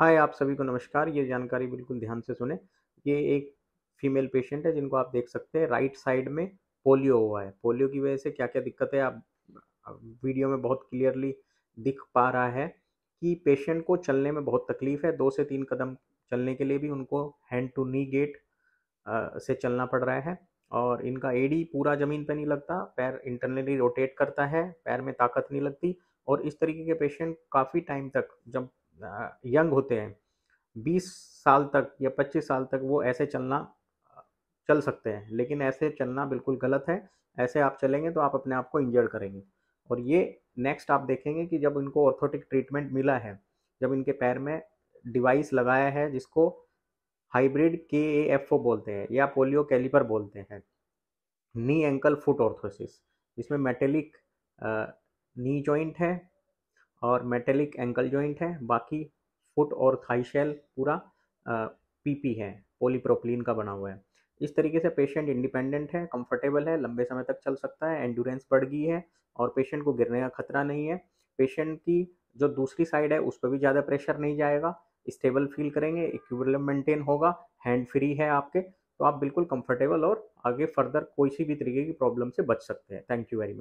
हाय आप सभी को नमस्कार ये जानकारी बिल्कुल ध्यान से सुने ये एक फीमेल पेशेंट है जिनको आप देख सकते हैं राइट साइड में पोलियो हुआ है पोलियो की वजह से क्या क्या दिक्कत है आप वीडियो में बहुत क्लियरली दिख पा रहा है कि पेशेंट को चलने में बहुत तकलीफ है दो से तीन कदम चलने के लिए भी उनको हैंड टू नी गेट से चलना पड़ रहा है और इनका एडी पूरा ज़मीन पर नहीं लगता पैर इंटरनली रोटेट करता है पैर में ताकत नहीं लगती और इस तरीके के पेशेंट काफ़ी टाइम तक जब यंग होते हैं 20 साल तक या 25 साल तक वो ऐसे चलना चल सकते हैं लेकिन ऐसे चलना बिल्कुल गलत है ऐसे आप चलेंगे तो आप अपने आप को इंजर्ड करेंगे और ये नेक्स्ट आप देखेंगे कि जब इनको ऑर्थोटिक ट्रीटमेंट मिला है जब इनके पैर में डिवाइस लगाया है जिसको हाइब्रिड के ए एफ ओ बोलते हैं या पोलियो कैलिपर बोलते हैं नी एंकल फुट ऑर्थोसिस इसमें मेटेलिक नी जॉइंट है और मेटेलिक एंकल जॉइंट है बाकी फुट और थाई शेल पूरा पीपी है पोलीप्रोपलिन का बना हुआ है इस तरीके से पेशेंट इंडिपेंडेंट है कंफर्टेबल है लंबे समय तक चल सकता है एंडोरेंस बढ़ गई है और पेशेंट को गिरने का खतरा नहीं है पेशेंट की जो दूसरी साइड है उस पर भी ज़्यादा प्रेशर नहीं जाएगा स्टेबल फील करेंगे इक्विबलम मेंटेन होगा हैंड फ्री है आपके तो आप बिल्कुल कंफर्टेबल और आगे फर्दर कोई सी भी तरीके की प्रॉब्लम से बच सकते हैं थैंक यू वेरी मच